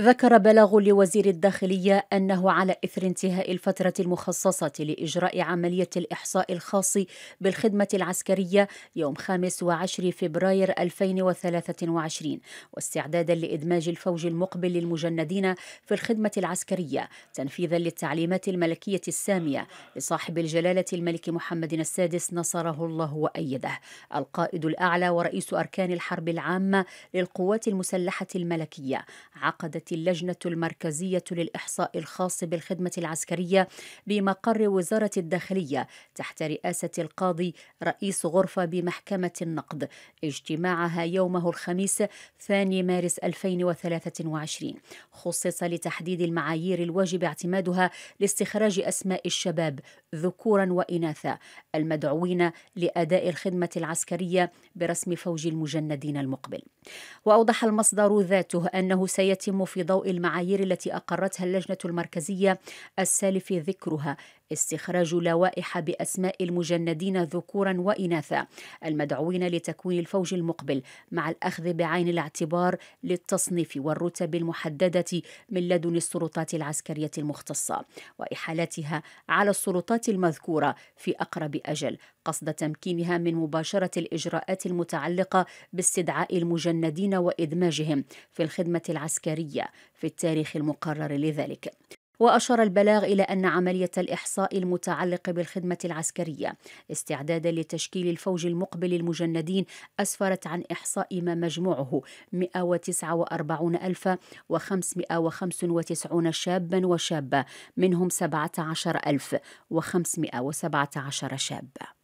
ذكر بلاغ لوزير الداخلية أنه على إثر انتهاء الفترة المخصصة لإجراء عملية الإحصاء الخاص بالخدمة العسكرية يوم 25 فبراير 2023 واستعدادا لإدماج الفوج المقبل للمجندين في الخدمة العسكرية تنفيذا للتعليمات الملكية السامية لصاحب الجلالة الملك محمد السادس نصره الله وأيده القائد الأعلى ورئيس أركان الحرب العامة للقوات المسلحة الملكية عقدت اللجنة المركزية للإحصاء الخاص بالخدمة العسكرية بمقر وزارة الداخلية تحت رئاسة القاضي رئيس غرفة بمحكمة النقد اجتماعها يومه الخميس 2 مارس 2023 خصص لتحديد المعايير الواجب اعتمادها لاستخراج أسماء الشباب ذكورا وإناثا المدعوين لأداء الخدمة العسكرية برسم فوج المجندين المقبل وأوضح المصدر ذاته أنه سيتم في في ضوء المعايير التي أقرتها اللجنة المركزية السالف ذكرها استخراج لوائح بأسماء المجندين ذكورا وإناثا المدعوين لتكوين الفوج المقبل مع الأخذ بعين الاعتبار للتصنيف والرتب المحددة من لدن السلطات العسكرية المختصة وإحالتها على السلطات المذكورة في أقرب أجل قصد تمكينها من مباشرة الإجراءات المتعلقة باستدعاء المجندين وإدماجهم في الخدمة العسكرية في التاريخ المقرر لذلك وأشار البلاغ إلى أن عملية الإحصاء المتعلقة بالخدمة العسكرية استعدادا لتشكيل الفوج المقبل المجندين أسفرت عن إحصاء ما مجموعه 149595 شابا وشابة منهم 17517 شابة